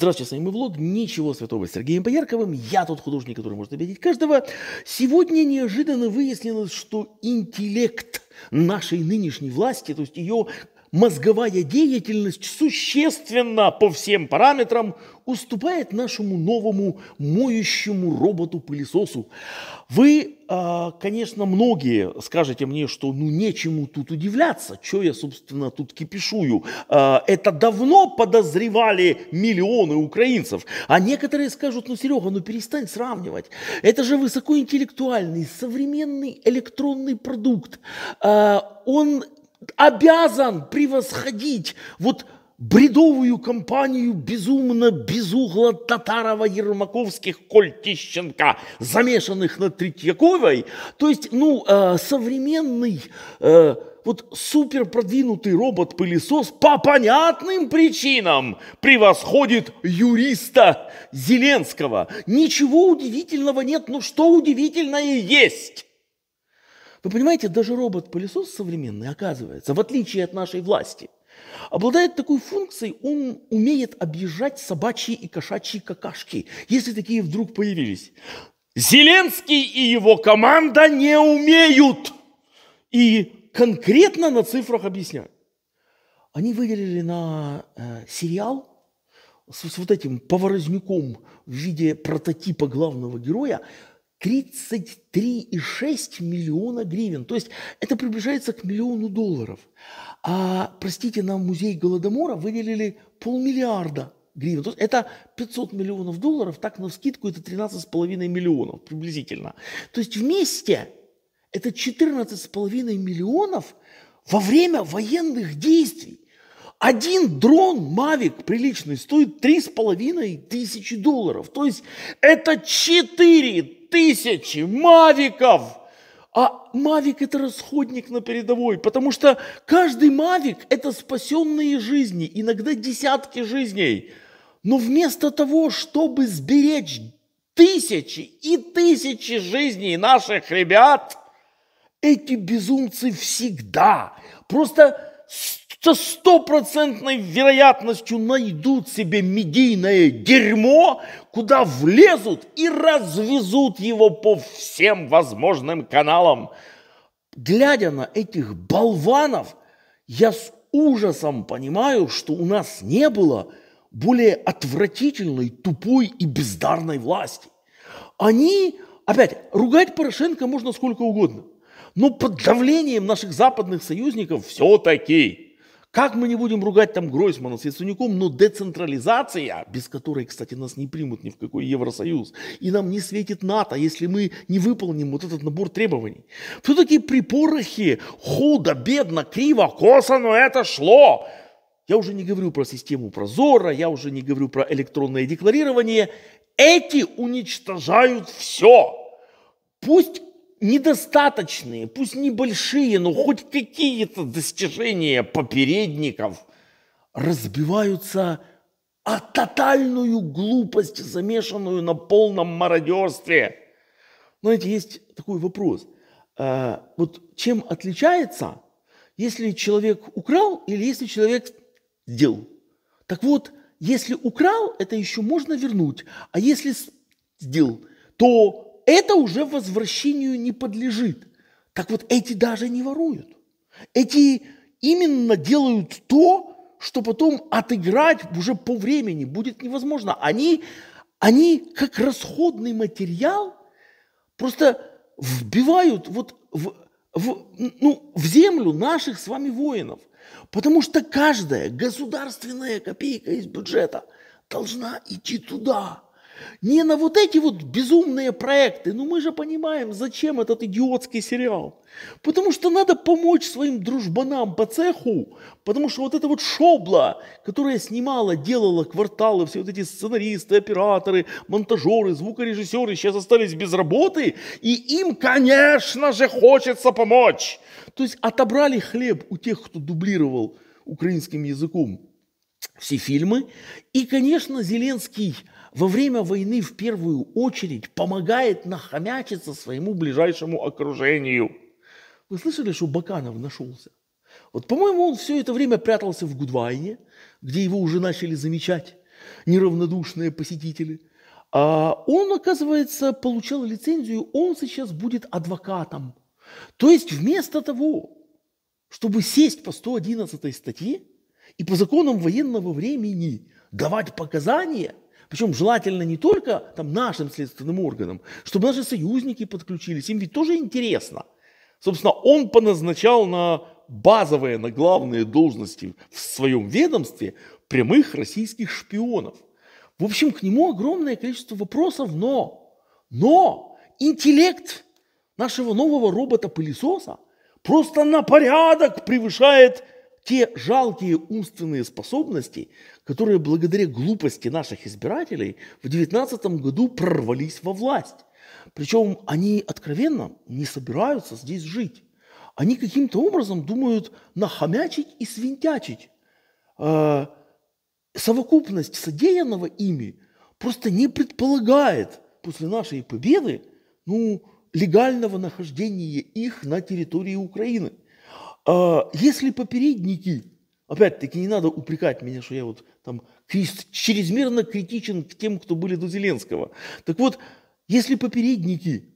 Здравствуйте, с вами Влог. Ничего святого с Сергеем Поярковым. Я тот художник, который может обидеть каждого. Сегодня неожиданно выяснилось, что интеллект нашей нынешней власти, то есть ее мозговая деятельность существенно по всем параметрам уступает нашему новому моющему роботу-пылесосу. Вы, а, конечно, многие скажете мне, что ну нечему тут удивляться, что я, собственно, тут кипишую. А, это давно подозревали миллионы украинцев. А некоторые скажут, ну, Серега, ну перестань сравнивать. Это же высокоинтеллектуальный, современный электронный продукт. А, он обязан превосходить вот бредовую компанию безумно безугла Татарова, Ермаковских, Кольтищенко, замешанных на Третьяковой. То есть, ну, э, современный э, вот супер продвинутый робот-пылесос по понятным причинам превосходит юриста Зеленского. Ничего удивительного нет, но что удивительное есть? Вы понимаете, даже робот-пылесос современный, оказывается, в отличие от нашей власти, обладает такой функцией, он умеет объезжать собачьи и кошачьи какашки, если такие вдруг появились. Зеленский и его команда не умеют. И конкретно на цифрах объясняют. Они выделили на э, сериал с, с вот этим поворознюком в виде прототипа главного героя 33,6 миллиона гривен. То есть это приближается к миллиону долларов. А, простите, нам музей Голодомора выделили полмиллиарда гривен. То есть это 500 миллионов долларов, так на скидку это 13,5 миллионов приблизительно. То есть вместе это 14,5 миллионов во время военных действий. Один дрон Мавик приличный стоит 3,5 тысячи долларов. То есть это 4 тысячи мавиков. А мавик – это расходник на передовой, потому что каждый мавик – это спасенные жизни, иногда десятки жизней. Но вместо того, чтобы сберечь тысячи и тысячи жизней наших ребят, эти безумцы всегда просто со стопроцентной вероятностью найдут себе медийное дерьмо, куда влезут и развезут его по всем возможным каналам. Глядя на этих болванов, я с ужасом понимаю, что у нас не было более отвратительной, тупой и бездарной власти. Они, опять, ругать Порошенко можно сколько угодно, но под давлением наших западных союзников все-таки как мы не будем ругать там Гройсмана с Яценюком, но децентрализация, без которой, кстати, нас не примут ни в какой Евросоюз, и нам не светит НАТО, если мы не выполним вот этот набор требований. Все-таки при порохе худо, бедно, криво, косо, но это шло. Я уже не говорю про систему прозора, я уже не говорю про электронное декларирование. Эти уничтожают все. Пусть недостаточные, пусть небольшие, но хоть какие-то достижения попередников разбиваются о тотальную глупость, замешанную на полном мародерстве. Знаете, есть такой вопрос. А, вот чем отличается, если человек украл или если человек сделал? Так вот, если украл, это еще можно вернуть, а если сделал, то это уже возвращению не подлежит. Так вот, эти даже не воруют. Эти именно делают то, что потом отыграть уже по времени будет невозможно. Они, они как расходный материал просто вбивают вот в, в, ну, в землю наших с вами воинов. Потому что каждая государственная копейка из бюджета должна идти туда. Не на вот эти вот безумные проекты. Ну мы же понимаем, зачем этот идиотский сериал. Потому что надо помочь своим дружбанам по цеху. Потому что вот это вот шобла, которая снимала, делала кварталы, все вот эти сценаристы, операторы, монтажеры, звукорежиссеры сейчас остались без работы. И им, конечно же, хочется помочь. То есть отобрали хлеб у тех, кто дублировал украинским языком все фильмы. И, конечно, Зеленский во время войны в первую очередь помогает нахомячиться своему ближайшему окружению. Вы слышали, что Баканов нашелся? Вот, по-моему, он все это время прятался в Гудвайне, где его уже начали замечать неравнодушные посетители. А он, оказывается, получал лицензию, он сейчас будет адвокатом. То есть вместо того, чтобы сесть по 111 статье, и по законам военного времени давать показания, причем желательно не только там, нашим следственным органам, чтобы наши союзники подключились, им ведь тоже интересно. Собственно, он поназначал на базовые, на главные должности в своем ведомстве прямых российских шпионов. В общем, к нему огромное количество вопросов, но, но интеллект нашего нового робота-пылесоса просто на порядок превышает те жалкие умственные способности, которые благодаря глупости наших избирателей в 2019 году прорвались во власть. Причем они откровенно не собираются здесь жить. Они каким-то образом думают нахомячить и свинтячить. А, совокупность содеянного ими просто не предполагает после нашей победы ну, легального нахождения их на территории Украины – а, если попередники, опять-таки не надо упрекать меня, что я вот там чрезмерно критичен к тем, кто были до Зеленского. Так вот, если попередники,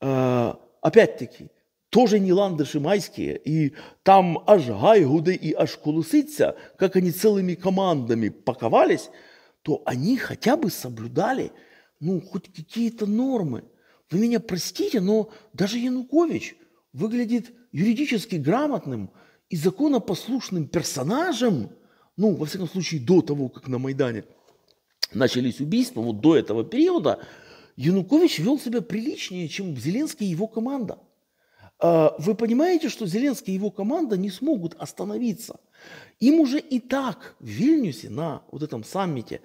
а, опять-таки, тоже не ландыши майские, и там аж гайгуды и аж кулысыться, как они целыми командами паковались, то они хотя бы соблюдали, ну, хоть какие-то нормы. Вы меня простите, но даже Янукович выглядит – юридически грамотным и законопослушным персонажем, ну, во всяком случае, до того, как на Майдане начались убийства, вот до этого периода, Янукович вел себя приличнее, чем Зеленский и его команда. А, вы понимаете, что Зеленский и его команда не смогут остановиться. Им уже и так в Вильнюсе на вот этом саммите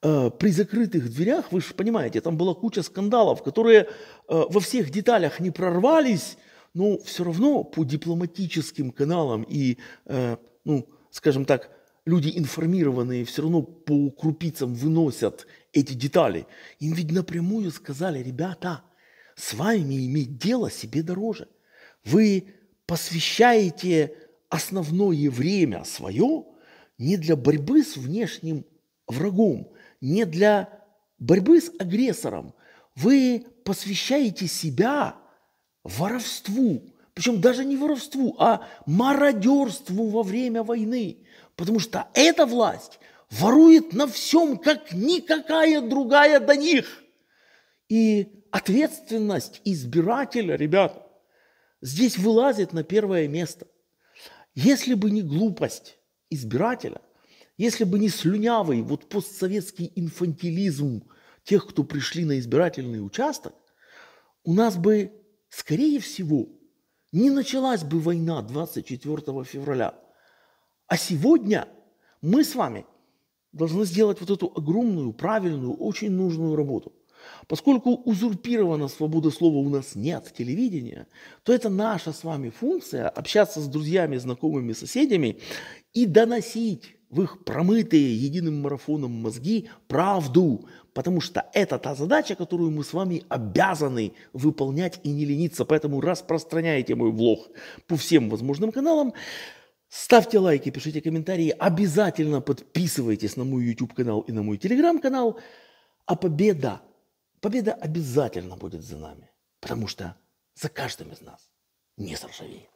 а, при закрытых дверях, вы же понимаете, там была куча скандалов, которые а, во всех деталях не прорвались, но все равно по дипломатическим каналам и, э, ну, скажем так, люди информированные все равно по крупицам выносят эти детали. Им ведь напрямую сказали, ребята, с вами иметь дело себе дороже. Вы посвящаете основное время свое не для борьбы с внешним врагом, не для борьбы с агрессором. Вы посвящаете себя воровству, причем даже не воровству, а мародерству во время войны, потому что эта власть ворует на всем, как никакая другая до них. И ответственность избирателя, ребят, здесь вылазит на первое место. Если бы не глупость избирателя, если бы не слюнявый вот постсоветский инфантилизм тех, кто пришли на избирательный участок, у нас бы скорее всего, не началась бы война 24 февраля. А сегодня мы с вами должны сделать вот эту огромную, правильную, очень нужную работу. Поскольку узурпирована свобода слова у нас нет, телевидения, то это наша с вами функция общаться с друзьями, знакомыми, соседями и доносить в их промытые единым марафоном мозги правду, потому что это та задача, которую мы с вами обязаны выполнять и не лениться. Поэтому распространяйте мой влог по всем возможным каналам. Ставьте лайки, пишите комментарии, обязательно подписывайтесь на мой YouTube-канал и на мой Telegram-канал. А победа, победа обязательно будет за нами, потому что за каждым из нас не соржавеет.